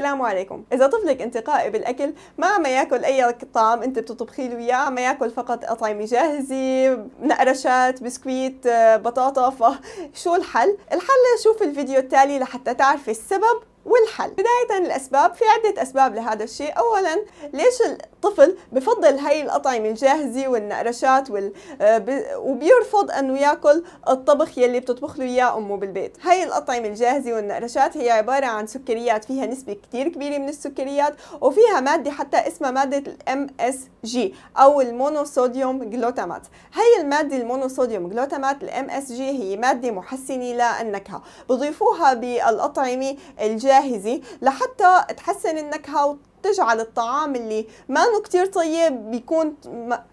السلام عليكم اذا طفلك انتقائي بالاكل ما عم ياكل اي طعام انت بتطبخي له اياه عم ياكل فقط اطعمه جاهزه نقرشات بسكويت آه، بطاطا فشو الحل الحل شوف الفيديو التالي لحتى تعرفي السبب والحل بداية الأسباب في عدة أسباب لهذا الشيء أولا ليش الطفل بفضل هاي الأطعمة الجاهزة والنقرشات وال... آه، وبيرفض أنه يأكل الطبخ يلي بتطبخ له إياه أمه بالبيت هاي الأطعمة الجاهزة والنقرشات هي عبارة عن سكريات فيها نسبة كتير كبيرة من السكريات وفيها مادة حتى اسمها مادة الام اس جي أو المونوسوديوم جلوتامات هاي المادة المونوسوديوم جلوتامات الام اس جي هي مادة محسنة للنكهة بضيفوها بالأطعمة الجاهزة جاهزة لحتى تحسن النكهة وتجعل الطعام اللي ما انه كتير طيب بيكون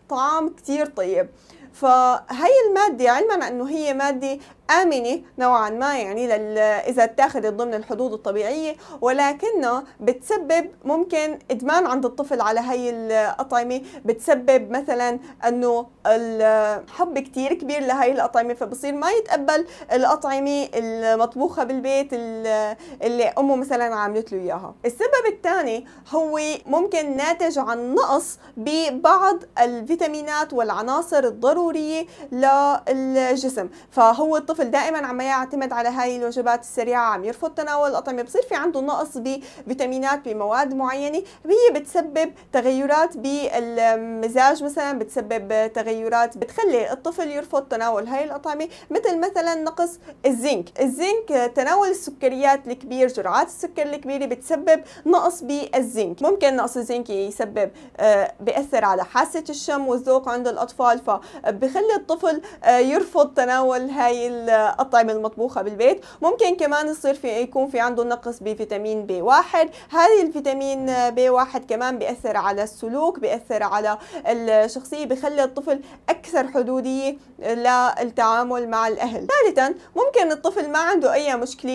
طعام كتير طيب فهي المادة علما انه هي مادة آمنة نوعا ما يعني لل... إذا اتاخذت ضمن الحدود الطبيعية ولكنها بتسبب ممكن إدمان عند الطفل على هي الأطعمة بتسبب مثلا أنه الحب كتير كبير لهي الأطعمة فبصير ما يتقبل الأطعمة المطبوخة بالبيت اللي أمه مثلا عملت له إياها السبب الثاني هو ممكن ناتج عن نقص ببعض الفيتامينات والعناصر الضرورية للجسم فهو الطفل الطفل دائما عم يعتمد على هاي الوجبات السريعه عم يرفض تناول الاطعمه بصير في عنده نقص بفيتامينات بمواد معينه هي بتسبب تغيرات بالمزاج مثلا بتسبب تغيرات بتخلي الطفل يرفض تناول هاي الاطعمه مثل مثلا نقص الزنك الزنك تناول السكريات الكبير جرعات السكر الكبيره بتسبب نقص بالزنك ممكن نقص الزنك يسبب آه، بياثر على حاسه الشم والذوق عند الاطفال فبخلي الطفل آه، يرفض تناول هاي الأطعمة المطبوخة بالبيت ممكن كمان يصير في يكون في عنده نقص بفيتامين بي واحد هذه الفيتامين بي واحد كمان بيأثر على السلوك بيأثر على الشخصية بخلي الطفل أكثر حدودية للتعامل مع الأهل ثالثا ممكن الطفل ما عنده أي مشكلة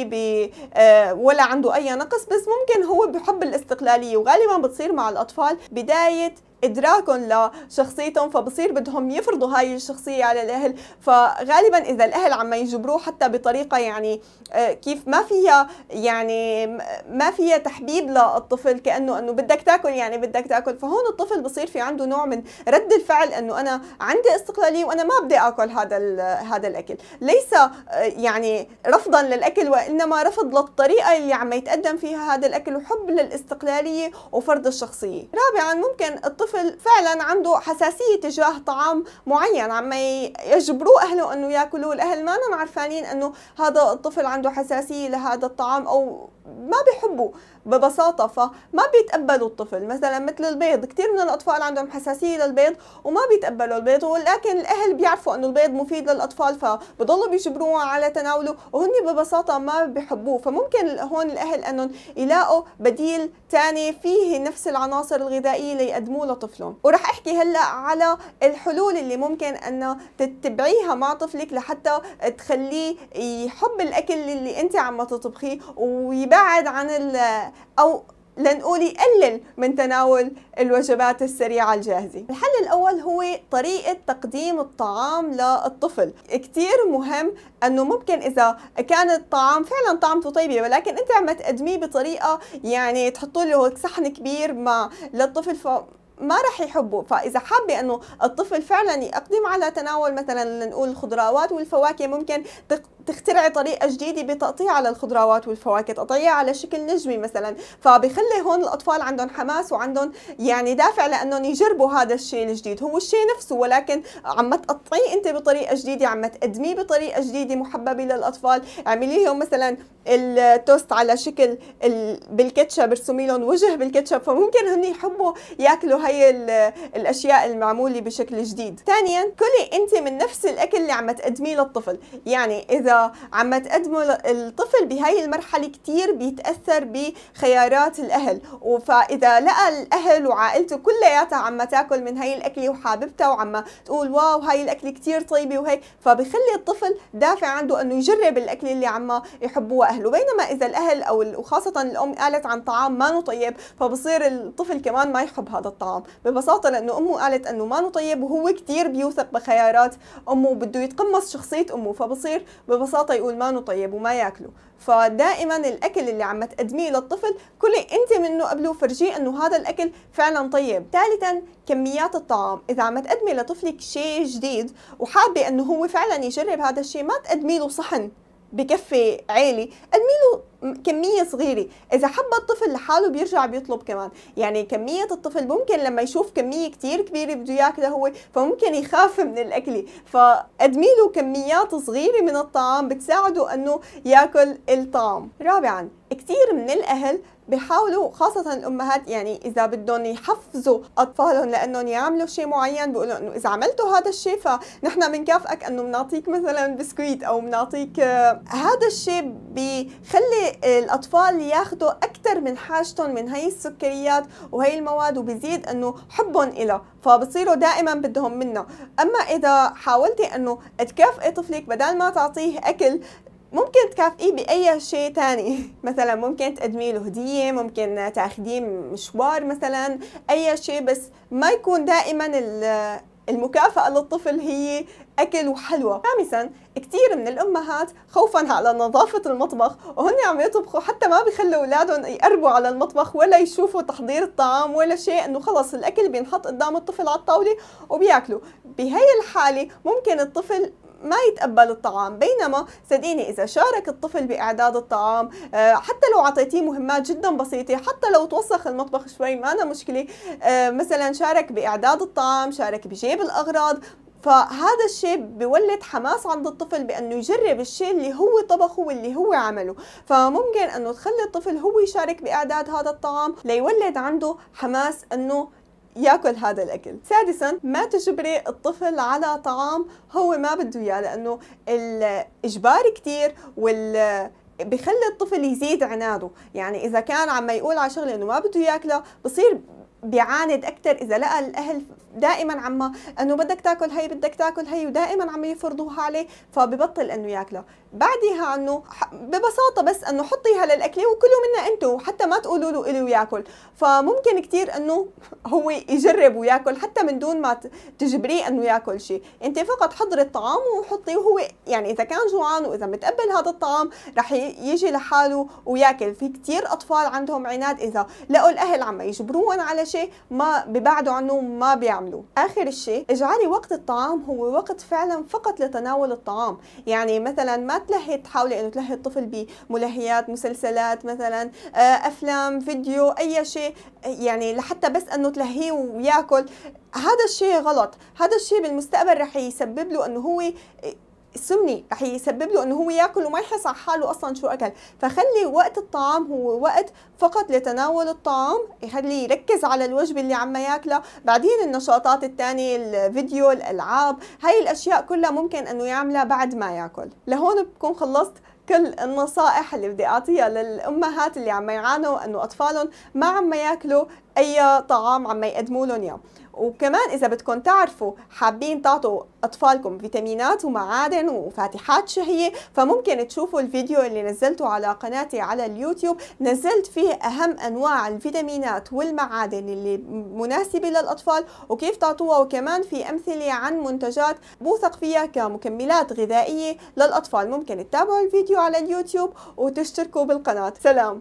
آه، ولا عنده أي نقص بس ممكن هو بحب الاستقلالية وغالبا بتصير مع الأطفال بداية ادراكهم لشخصيتهم فبصير بدهم يفرضوا هاي الشخصيه على الاهل فغالبا اذا الاهل عم يجبروه حتى بطريقه يعني آه، كيف ما فيها يعني ما فيها تحبيب للطفل كانه انه بدك تاكل يعني بدك تاكل فهون الطفل بصير في عنده نوع من رد الفعل انه انا عندي استقلاليه وانا ما بدي اكل هذا هذا الاكل ليس آه، يعني رفضا للاكل وانما رفض للطريقه اللي عم يتقدم فيها هذا الاكل وحب للاستقلاليه وفرض الشخصيه رابعا ممكن الطفل الطفل فعلا عنده حساسية تجاه طعام معين عم يجبروا أهله أنه ياكلوه الأهل ما عارفانين أنه هذا الطفل عنده حساسية لهذا الطعام أو ما بيحبوا ببساطة فما بيتقبلوا الطفل مثلا مثل البيض كثير من الأطفال عندهم حساسية للبيض وما بيتقبلوا البيض ولكن الأهل بيعرفوا أنه البيض مفيد للأطفال فبضلوا بيجبروهم على تناوله وهن ببساطة ما بيحبوه فممكن هون الأهل أنهم يلاقوا بديل ثاني فيه نفس العناصر الغذائية ليقدموه لطفلهم ورح أحكي هلأ على الحلول اللي ممكن أن تتبعيها مع طفلك لحتى تخليه يحب الأكل اللي أنت عم تطبخيه ويبقى يبعد عن أو لنقول يقلل من تناول الوجبات السريعة الجاهزة الحل الأول هو طريقة تقديم الطعام للطفل كتير مهم أنه ممكن إذا كان الطعام فعلا طعمته طيبة ولكن أنت عم تقدميه بطريقة يعني تحطوا له صحن كبير مع للطفل ف... ما رح يحبوا فاذا حابه انه الطفل فعلا يقدم على تناول مثلا لنقول الخضروات والفواكه ممكن تخترعي طريقه جديده بتقطيع على الخضروات والفواكه تقطيعها على شكل نجمي مثلا فبخلي هون الاطفال عندهم حماس وعندهم يعني دافع لانهم يجربوا هذا الشيء الجديد هو الشيء نفسه ولكن عم تقطعيه انت بطريقه جديده عم تقدميه بطريقه جديده محببه للاطفال اعملي لهم مثلا التوست على شكل بالكاتشب ارسمي لهم وجه بالكاتشب فممكن هن يحبوا ياكلوا هي الاشياء المعموله بشكل جديد ثانيا كلي انت من نفس الاكل اللي عم تقدميه للطفل يعني اذا عم تقدمه الطفل بهاي المرحله كثير بيتاثر بخيارات الاهل فاذا لقى الاهل وعائلته كلياتها عم تاكل من هاي الاكله وحاببتها وعم تقول واو هاي الاكله كثير طيبه وهيك فبخلي الطفل دافع عنده انه يجرب الاكله اللي عم يحبوها اهله بينما اذا الاهل او وخاصه الام قالت عن طعام ما طيب فبصير الطفل كمان ما يحب هذا الطعام ببساطه لانه امه قالت انه ما طيب وهو كثير بيوثق بخيارات امه وبده يتقمص شخصيه امه فبصير ببساطة ببساطه يقول ما طيب وما ياكله فدائما الاكل اللي عم تقدميه للطفل كلي انت منه قبله فرجيه انه هذا الاكل فعلا طيب ثالثا كميات الطعام اذا عم تقدمي لطفلك شيء جديد وحابه انه هو فعلا يجرب هذا الشيء ما تقدمي له صحن بكفي عالي قدمي له كميه صغيره اذا حب الطفل لحاله بيرجع بيطلب كمان يعني كميه الطفل ممكن لما يشوف كميه كتير كبيره بده ياكلها هو فممكن يخاف من الاكل فقدمي له كميات صغيره من الطعام بتساعده انه ياكل الطعام رابعا كثير من الاهل بيحاولوا خاصة الأمهات يعني إذا بدهم يحفزوا أطفالهم لأنهم يعملوا شيء معين بيقولوا إنه إذا عملتوا هذا الشيء فنحن بنكافئك إنه بنعطيك مثلا بسكويت أو بنعطيك آه هذا الشيء بخلي الاطفال ياخذوا اكثر من حاجتهم من هي السكريات وهي المواد وبزيد انه حبهم إلها فبصيروا دائما بدهم منها اما اذا حاولتي انه تكافئي طفلك بدل ما تعطيه اكل ممكن تكافئيه بأي شيء ثاني مثلا ممكن تقدمي له هدية ممكن تاخذيه مشوار مثلا أي شيء بس ما يكون دائما المكافأة للطفل هي أكل وحلوى خامسا كثير من الأمهات خوفا على نظافة المطبخ وهن عم يطبخوا حتى ما بيخلوا أولادهم يقربوا على المطبخ ولا يشوفوا تحضير الطعام ولا شيء إنه خلص الأكل بينحط قدام الطفل على الطاولة وبياكلوا بهي الحالة ممكن الطفل ما يتقبل الطعام بينما صدقيني إذا شارك الطفل بإعداد الطعام آه، حتى لو أعطيتيه مهمات جدا بسيطة حتى لو توسخ المطبخ شوي ما أنا مشكلة آه، مثلا شارك بإعداد الطعام شارك بجيب الأغراض فهذا الشيء بيولد حماس عند الطفل بانه يجرب الشيء اللي هو طبخه واللي هو عمله فممكن انه تخلي الطفل هو يشارك باعداد هذا الطعام ليولد عنده حماس انه ياكل هذا الاكل سادسا ما تجبري الطفل على طعام هو ما بده اياه لانه الاجبار كثير وال بخلي الطفل يزيد عناده يعني اذا كان عم يقول على شغله انه ما بده ياكله بصير بيعاند اكثر اذا لقى الاهل دائما عم انه بدك تاكل هي بدك تاكل هي ودائما عم يفرضوها عليه فببطل انه ياكلها بعدها عنه ببساطه بس انه حطيها للاكله وكلوا منها انتم حتى ما تقولوا له الي وياكل فممكن كثير انه هو يجرب وياكل حتى من دون ما تجبريه انه ياكل شيء انت فقط حضري الطعام وحطيه وهو يعني اذا كان جوعان واذا متقبل هذا الطعام رح يجي لحاله وياكل في كثير اطفال عندهم عناد اذا لقوا الاهل عم يجبروهم على شيء ما ببعدوا عنه ما بيعملوه اخر شيء اجعلي وقت الطعام هو وقت فعلا فقط لتناول الطعام يعني مثلا ما تلهي تحاولي انه تلهي الطفل بملهيات مسلسلات مثلا آه، افلام فيديو اي شيء يعني لحتى بس انه تلهيه وياكل هذا الشيء غلط هذا الشيء بالمستقبل رح يسبب له انه هو السمني رح يسبب له انه هو ياكل وما يحس على حاله اصلا شو اكل فخلي وقت الطعام هو وقت فقط لتناول الطعام يخليه يركز على الوجبه اللي عم ياكلها بعدين النشاطات الثانيه الفيديو الالعاب هاي الاشياء كلها ممكن انه يعملها بعد ما ياكل لهون بكون خلصت كل النصائح اللي بدي اعطيها للامهات اللي عم يعانوا انه اطفالهم ما عم ياكلوا اي طعام عم يقدموا لهم اياه وكمان اذا بدكم تعرفوا حابين تعطوا اطفالكم فيتامينات ومعادن وفاتحات شهيه فممكن تشوفوا الفيديو اللي نزلته على قناتي على اليوتيوب نزلت فيه اهم انواع الفيتامينات والمعادن اللي مناسبه للاطفال وكيف تعطوها وكمان في امثله عن منتجات بوثق فيها كمكملات غذائيه للاطفال ممكن تتابعوا الفيديو على اليوتيوب وتشتركوا بالقناه سلام